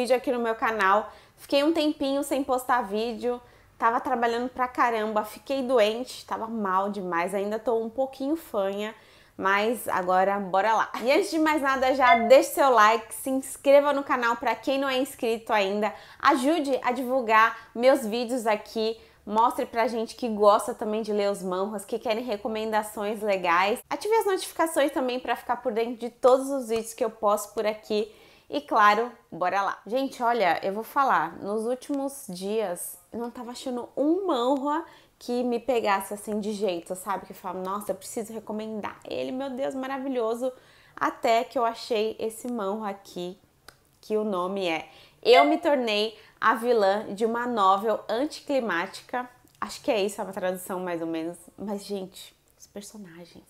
vídeo aqui no meu canal. Fiquei um tempinho sem postar vídeo, tava trabalhando pra caramba, fiquei doente, tava mal demais, ainda tô um pouquinho fanha. Mas agora bora lá. E antes de mais nada, já deixe seu like, se inscreva no canal para quem não é inscrito ainda, ajude a divulgar meus vídeos aqui, mostre pra gente que gosta também de ler os manhwas, que querem recomendações legais. Ative as notificações também para ficar por dentro de todos os vídeos que eu posto por aqui. E claro, bora lá. Gente, olha, eu vou falar, nos últimos dias eu não tava achando um manhua que me pegasse assim de jeito, sabe? Que eu falava, nossa, eu preciso recomendar ele, meu Deus, maravilhoso. Até que eu achei esse manhua aqui, que o nome é Eu Me Tornei a Vilã de uma Novel Anticlimática. Acho que é isso, a é uma tradução mais ou menos. Mas, gente, os personagens.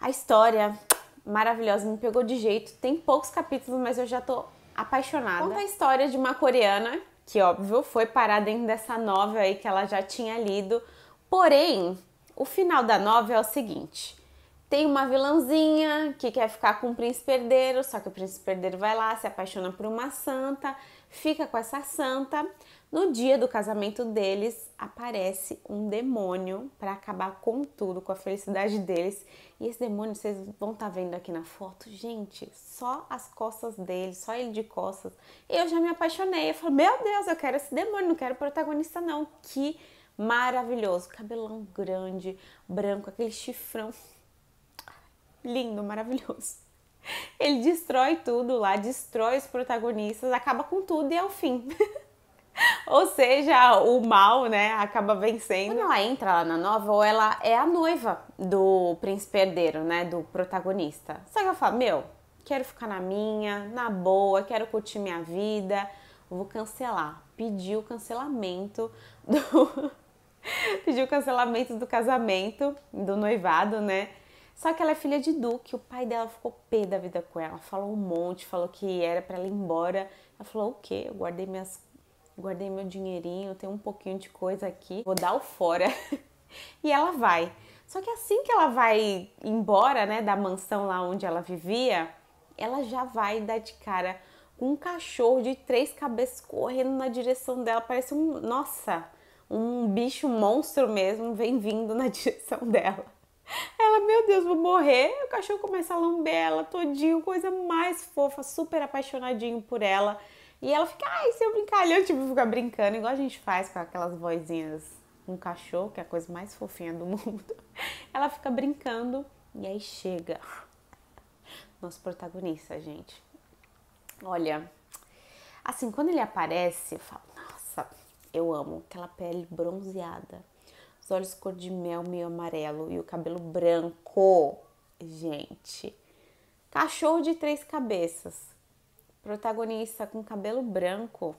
A história maravilhosa, me pegou de jeito. Tem poucos capítulos, mas eu já tô apaixonada. Conta a história de uma coreana, que óbvio foi parar dentro dessa novela aí que ela já tinha lido. Porém, o final da novela é o seguinte: tem uma vilãzinha que quer ficar com o príncipe herdeiro, só que o príncipe herdeiro vai lá, se apaixona por uma santa fica com essa santa. No dia do casamento deles, aparece um demônio para acabar com tudo, com a felicidade deles. E esse demônio vocês vão estar tá vendo aqui na foto, gente, só as costas dele, só ele de costas. Eu já me apaixonei. Eu falei, meu Deus, eu quero esse demônio, não quero protagonista, não. Que maravilhoso! Cabelão grande, branco, aquele chifrão. Lindo, maravilhoso. Ele destrói tudo lá, destrói os protagonistas, acaba com tudo e é o fim. ou seja, o mal, né, acaba vencendo. Quando ela entra lá na nova, ela é a noiva do príncipe herdeiro, né, do protagonista. Só que ela fala, meu, quero ficar na minha, na boa, quero curtir minha vida, vou cancelar. Pediu o cancelamento do... Pediu o cancelamento do casamento, do noivado, né, só que ela é filha de Duque, o pai dela ficou pé da vida com ela, falou um monte, falou que era para ela ir embora. Ela falou: "O quê? Eu guardei minhas guardei meu dinheirinho, tenho um pouquinho de coisa aqui, vou dar o fora". e ela vai. Só que assim que ela vai embora, né, da mansão lá onde ela vivia, ela já vai dar de cara com um cachorro de três cabeças correndo na direção dela, parece um, nossa, um bicho monstro mesmo, vem vindo na direção dela. Ela, meu Deus, vou morrer. O cachorro começa a lamber ela todinho, coisa mais fofa, super apaixonadinho por ela. E ela fica, ai, seu brincalhão, tipo, fica brincando, igual a gente faz com aquelas vozinhas um cachorro, que é a coisa mais fofinha do mundo. Ela fica brincando e aí chega nosso protagonista, gente. Olha, assim, quando ele aparece, eu falo, nossa, eu amo aquela pele bronzeada os olhos cor de mel meio amarelo e o cabelo branco. Gente, cachorro de três cabeças, protagonista com cabelo branco,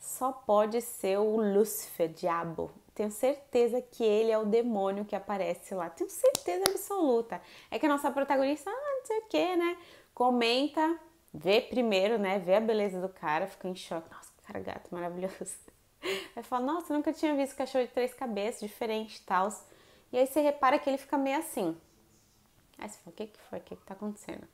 só pode ser o Lúcifer, diabo. Tenho certeza que ele é o demônio que aparece lá. Tenho certeza absoluta. É que a nossa protagonista, ah, não sei o que, né? Comenta, vê primeiro, né? Vê a beleza do cara, fica em choque. Nossa, que cara gato maravilhoso. Vai fala, nossa, nunca tinha visto cachorro de três cabeças, diferente e tal. E aí você repara que ele fica meio assim. Aí você fala, o que, que foi? O que, que tá acontecendo?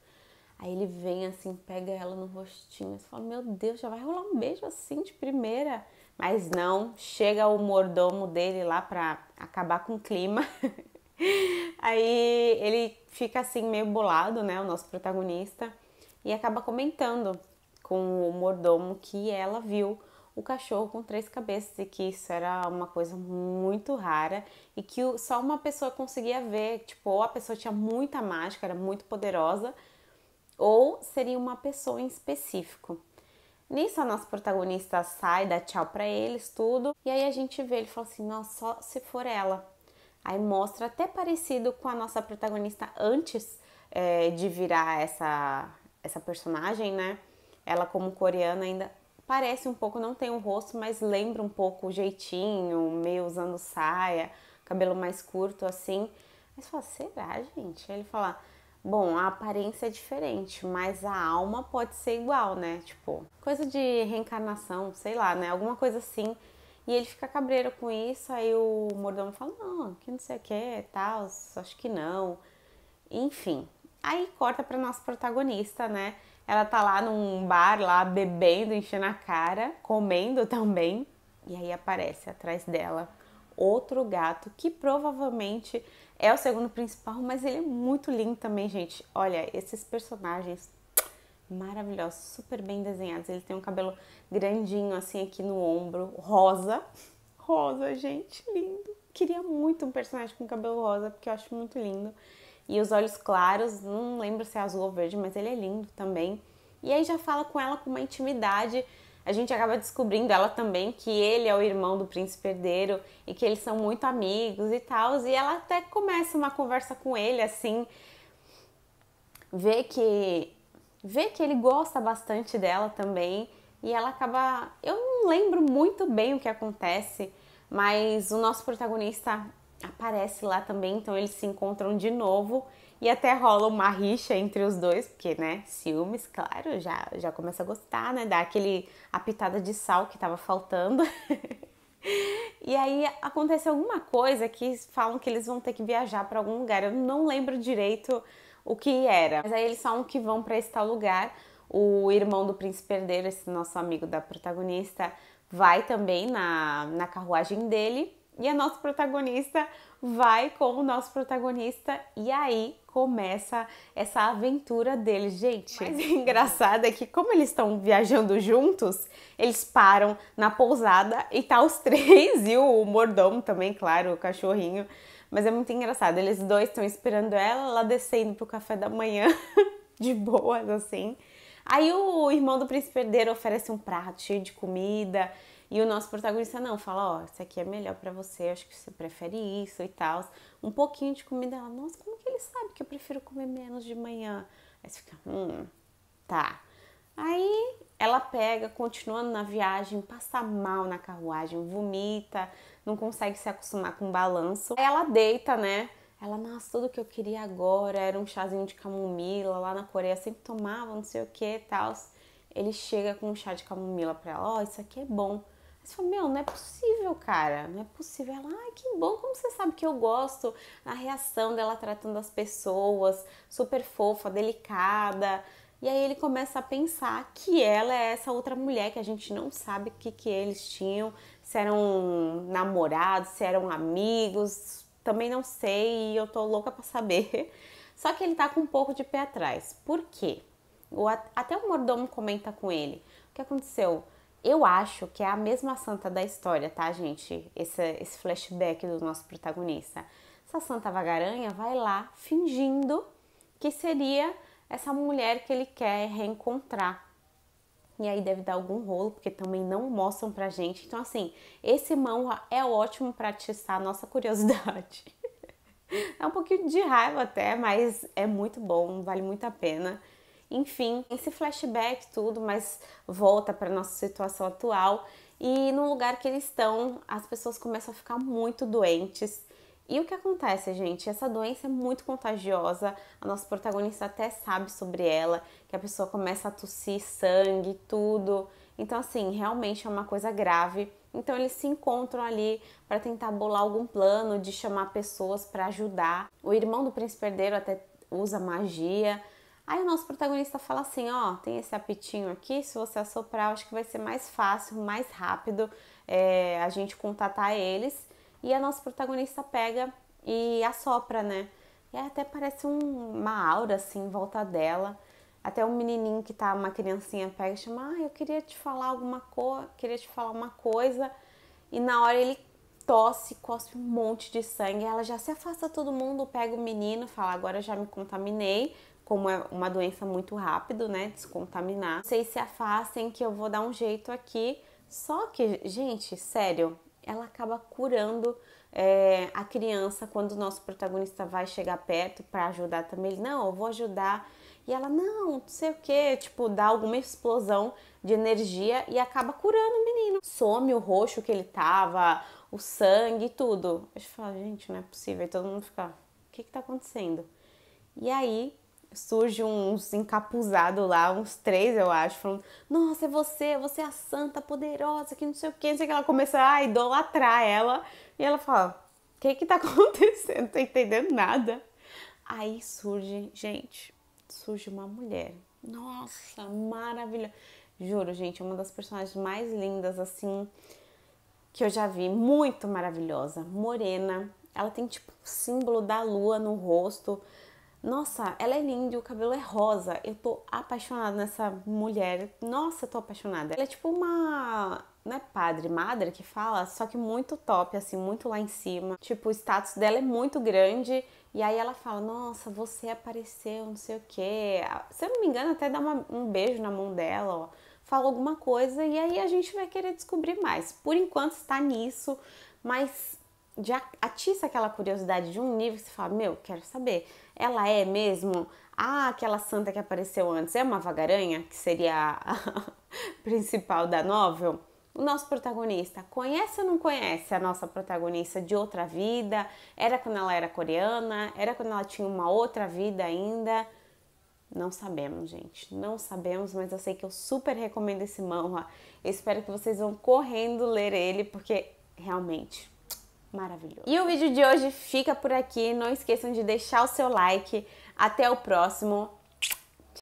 Aí ele vem assim, pega ela no rostinho. Você fala, meu Deus, já vai rolar um beijo assim de primeira. Mas não, chega o mordomo dele lá pra acabar com o clima. Aí ele fica assim meio bolado, né, o nosso protagonista, e acaba comentando com o mordomo que ela viu o cachorro com três cabeças e que isso era uma coisa muito rara e que só uma pessoa conseguia ver, tipo, ou a pessoa tinha muita mágica, era muito poderosa, ou seria uma pessoa em específico. Nisso a nossa protagonista sai, dá tchau para eles, tudo, e aí a gente vê ele fala assim: "Nossa, só se for ela". Aí mostra até parecido com a nossa protagonista antes é, de virar essa essa personagem, né? Ela como coreana ainda parece um pouco, não tem o um rosto, mas lembra um pouco o jeitinho, meio usando saia, cabelo mais curto assim. Mas fala, será, gente? Aí ele fala, bom, a aparência é diferente, mas a alma pode ser igual, né? Tipo, coisa de reencarnação, sei lá, né? Alguma coisa assim. E ele fica cabreiro com isso, aí o mordomo fala, não, que não sei o que, tal, acho que não. Enfim. Aí corta para nosso protagonista, né? Ela tá lá num bar, lá bebendo, enchendo a cara, comendo também. E aí aparece atrás dela outro gato que provavelmente é o segundo principal, mas ele é muito lindo também, gente. Olha, esses personagens maravilhosos, super bem desenhados. Ele tem um cabelo grandinho assim aqui no ombro, rosa. Rosa, gente, lindo. Queria muito um personagem com cabelo rosa, porque eu acho muito lindo e os olhos claros, não lembro se é azul ou verde, mas ele é lindo também. E aí já fala com ela com uma intimidade. A gente acaba descobrindo ela também que ele é o irmão do príncipe herdeiro e que eles são muito amigos e tal. E ela até começa uma conversa com ele assim, vê que vê que ele gosta bastante dela também e ela acaba, eu não lembro muito bem o que acontece, mas o nosso protagonista aparece lá também, então eles se encontram de novo e até rola uma rixa entre os dois, porque, né, ciúmes, claro, já, já começa a gostar, né, dá aquele, a pitada de sal que tava faltando. e aí acontece alguma coisa que falam que eles vão ter que viajar para algum lugar, eu não lembro direito o que era, mas aí eles falam que vão para esse tal lugar, o irmão do príncipe herdeiro, esse nosso amigo da protagonista, vai também na, na carruagem dele, e a nossa protagonista vai com o nosso protagonista e aí começa essa aventura deles, gente. Mas engraçado é que como eles estão viajando juntos, eles param na pousada e tá os três e o mordomo também, claro, o cachorrinho. Mas é muito engraçado, eles dois estão esperando ela, lá descendo pro café da manhã de boas assim. Aí o irmão do príncipe herdeiro oferece um prato cheio de comida e o nosso protagonista não, fala, ó, oh, isso aqui é melhor para você, acho que você prefere isso e tal. Um pouquinho de comida, ela, nossa, como que ele sabe que eu prefiro comer menos de manhã? Aí você fica, hum, tá. Aí ela pega, continuando na viagem, passa mal na carruagem, vomita, não consegue se acostumar com o balanço. Ela deita, né? Ela, nossa, tudo que eu queria agora era um chazinho de camomila, lá na Coreia sempre tomava, não sei o que e tal. Ele chega com um chá de camomila pra ela, ó, oh, isso aqui é bom. Mas falou, meu, não é possível, cara, não é possível. Ela, ai, que bom, como você sabe que eu gosto? A reação dela tratando as pessoas, super fofa, delicada. E aí ele começa a pensar que ela é essa outra mulher que a gente não sabe o que, que eles tinham, se eram namorados, se eram amigos, também não sei e eu tô louca para saber. Só que ele tá com um pouco de pé atrás. Por quê? O, até o mordomo comenta com ele. O que aconteceu? Eu acho que é a mesma santa da história, tá, gente? Esse, esse flashback do nosso protagonista. Essa santa vagaranha vai lá fingindo que seria essa mulher que ele quer reencontrar. E aí deve dar algum rolo, porque também não mostram pra gente. Então, assim, esse mão é ótimo para atiçar a nossa curiosidade. é um pouquinho de raiva até, mas é muito bom, vale muito a pena. Enfim, esse flashback tudo, mas volta para nossa situação atual e no lugar que eles estão, as pessoas começam a ficar muito doentes. E o que acontece, gente? Essa doença é muito contagiosa. A nossa protagonista até sabe sobre ela, que a pessoa começa a tossir sangue, tudo. Então, assim, realmente é uma coisa grave. Então, eles se encontram ali para tentar bolar algum plano de chamar pessoas para ajudar. O irmão do príncipe herdeiro até usa magia Aí o nosso protagonista fala assim: ó, tem esse apitinho aqui, se você assoprar, acho que vai ser mais fácil, mais rápido é, a gente contatar eles. E a nossa protagonista pega e assopra, né? E até parece um, uma aura assim em volta dela. Até um menininho que tá, uma criancinha pega e chama: ah, eu queria te falar alguma coisa, queria te falar uma coisa. E na hora ele tosse, cospe um monte de sangue. Ela já se afasta todo mundo, pega o menino, fala: agora eu já me contaminei, como é uma doença muito rápido, né, descontaminar. Sei se afastem que eu vou dar um jeito aqui. Só que, gente, sério, ela acaba curando é, a criança quando o nosso protagonista vai chegar perto para ajudar também. Ele, não, eu vou ajudar. E ela, não, não sei o que, tipo, dá alguma explosão de energia e acaba curando o menino. Some o roxo que ele tava, o sangue, tudo. A gente fala, gente, não é possível. E todo mundo fica, o que que tá acontecendo? E aí surge uns encapuzados lá, uns três, eu acho, falando: Nossa, é você, é você é a santa poderosa, que não sei o que, não sei o que. Ela começa a idolatrar ela e ela fala: O que que tá acontecendo? Não tô entendendo nada. Aí surge, gente, surge uma mulher. Nossa, maravilha. Juro, gente, é uma das personagens mais lindas, assim, que eu já vi. Muito maravilhosa. Morena. Ela tem, tipo, símbolo da lua no rosto nossa, ela é linda, o cabelo é rosa. Eu tô apaixonada nessa mulher. Nossa, tô apaixonada. Ela é tipo uma. Não é padre, madre que fala, só que muito top, assim, muito lá em cima. Tipo, o status dela é muito grande. E aí ela fala: Nossa, você apareceu, não sei o quê. Ah, se eu não me engano, até dá uma, um beijo na mão dela, ó. Fala alguma coisa. E aí a gente vai querer descobrir mais. Por enquanto está nisso, mas já atiça aquela curiosidade de um nível que você fala, meu, quero saber, ela é mesmo ah, aquela santa que apareceu antes, é uma vagaranha, que seria a principal da novel? O nosso protagonista conhece ou não conhece a nossa protagonista de outra vida? Era quando ela era coreana? Era quando ela tinha uma outra vida ainda? Não sabemos, gente. Não sabemos, mas eu sei que eu super recomendo esse manhwa. Eu espero que vocês vão correndo ler ele, porque realmente maravilhoso. E o vídeo de hoje fica por aqui. Não esqueçam de deixar o seu like. Até o próximo.